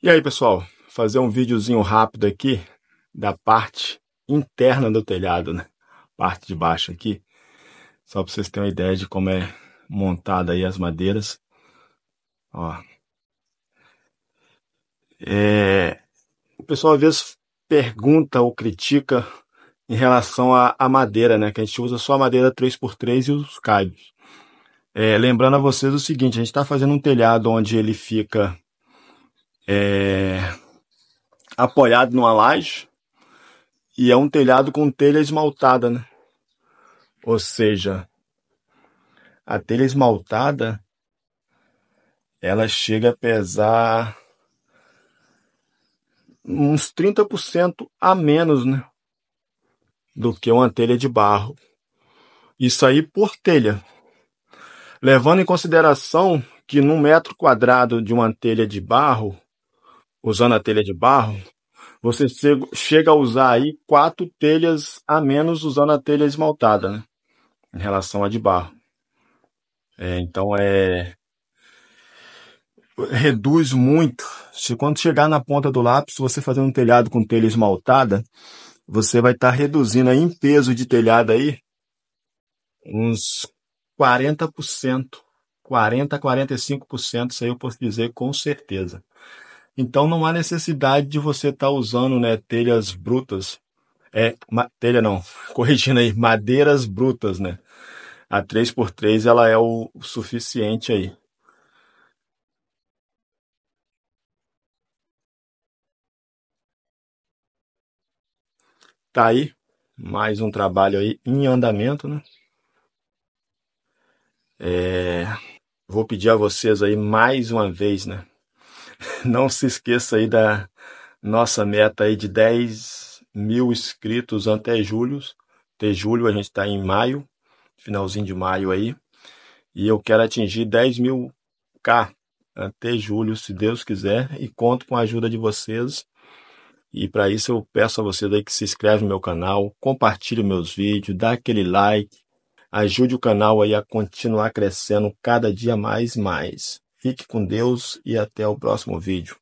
E aí, pessoal, fazer um videozinho rápido aqui da parte interna do telhado, né? Parte de baixo aqui, só para vocês terem uma ideia de como é montada aí as madeiras. Ó. É... O pessoal às vezes pergunta ou critica em relação à madeira, né? Que a gente usa só a madeira 3x3 e os caibos. É, lembrando a vocês o seguinte, a gente está fazendo um telhado onde ele fica é, apoiado numa laje e é um telhado com telha esmaltada, né? Ou seja, a telha esmaltada ela chega a pesar uns 30% a menos, né? Do que uma telha de barro. Isso aí por telha. Levando em consideração que num metro quadrado de uma telha de barro, usando a telha de barro, você chega a usar aí quatro telhas a menos usando a telha esmaltada, né? Em relação à de barro. É, então é. Reduz muito. Se quando chegar na ponta do lápis, você fazer um telhado com telha esmaltada, você vai estar tá reduzindo aí em peso de telhado aí uns 40%. 40 45%, isso aí eu posso dizer com certeza. Então não há necessidade de você estar tá usando né, telhas brutas. É, telha não, corrigindo aí, madeiras brutas, né? A 3x3 ela é o suficiente aí. Tá aí mais um trabalho aí em andamento, né? É, vou pedir a vocês aí mais uma vez, né? não se esqueça aí da nossa meta aí de 10 mil inscritos até julho. Até julho a gente está em maio, finalzinho de maio aí. E eu quero atingir 10 mil K até julho, se Deus quiser, e conto com a ajuda de vocês. E para isso eu peço a vocês aí que se inscreve no meu canal, compartilhe meus vídeos, dá aquele like, ajude o canal aí a continuar crescendo cada dia mais mais. Fique com Deus e até o próximo vídeo.